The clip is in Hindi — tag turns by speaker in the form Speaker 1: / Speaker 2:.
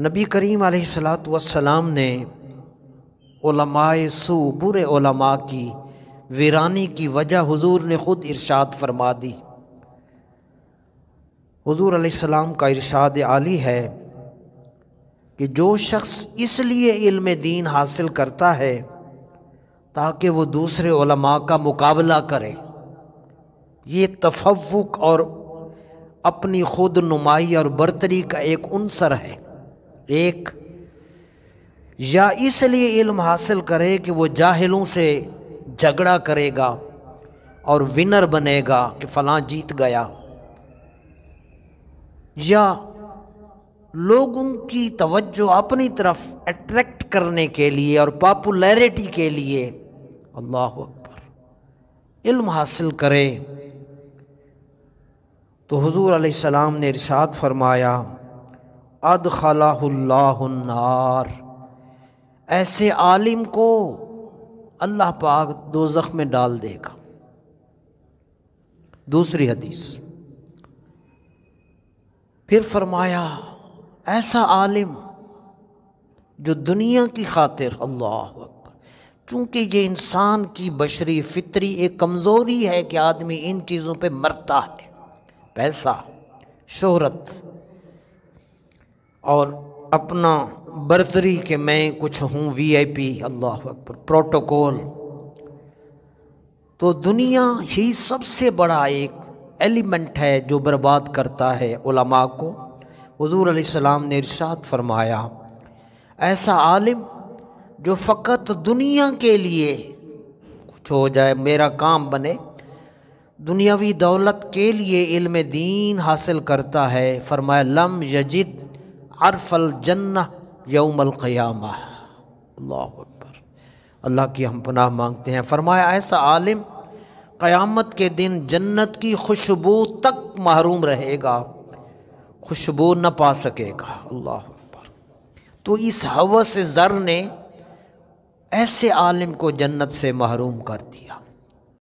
Speaker 1: नबी करीम सलात वसलाम ने सू बुरे ओलमा की वीरानी की वजह हुजूर ने ख़ुद इरशाद फरमा दी हुजूर सलाम का इरशाद आली है कि जो शख्स इसलिए इल्म दीन हासिल करता है ताकि वो दूसरे ओलमा का मुकाबला करे ये तफवक और अपनी खुद नुमाई और बरतरी का एक अनसर है एक या इसलिए इल्म हासिल करे कि वो जाहिलों से झगड़ा करेगा और विनर बनेगा कि फ़ला जीत गया या लोगों की तवज्जो अपनी तरफ अट्रैक्ट करने के लिए और पॉपुलैरिटी के लिए अल्लाह अकबर इल्म हासिल करे तो हुजूर सलाम ने इरशाद फरमाया अद खलाहार ऐसे आलिम को अल्लाह पाक जख्म में डाल देगा दूसरी हदीस फिर फरमाया ऐसा आलिम जो दुनिया की खातिर अल्लाह चूँकि ये इंसान की बशरी फितरी एक कमज़ोरी है कि आदमी इन चीज़ों पे मरता है पैसा शोहरत और अपना बर्तरी के मैं कुछ हूँ वीआईपी अल्लाह अकबर प्रोटोकॉल तो दुनिया ही सबसे बड़ा एक एलिमेंट है जो बर्बाद करता है उलमा को हजूर सलाम ने इरशाद फरमाया ऐसा आलिम जो फ़कत दुनिया के लिए कुछ हो जाए मेरा काम बने दुनियावी दौलत के लिए इल्म दीन हासिल करता है फरमाया लम यजिद अरफल जन्ना यौमल अल्लाह अकबर अल्लाह की हम पनाह मांगते हैं फरमाया ऐसा आलिम क़यामत के दिन जन्नत की खुशबू तक महरूम रहेगा खुशबू न पा सकेगा अल्लाह पर तो इस हवस ज़र ने ऐसे आलिम को जन्नत से महरूम कर दिया